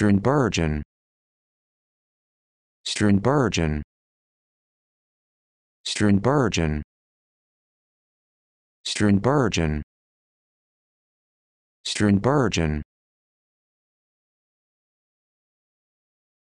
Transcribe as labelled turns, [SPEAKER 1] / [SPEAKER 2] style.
[SPEAKER 1] Strindbergen. Strindbergen. Strindbergen. Strindbergen. Strindbergen.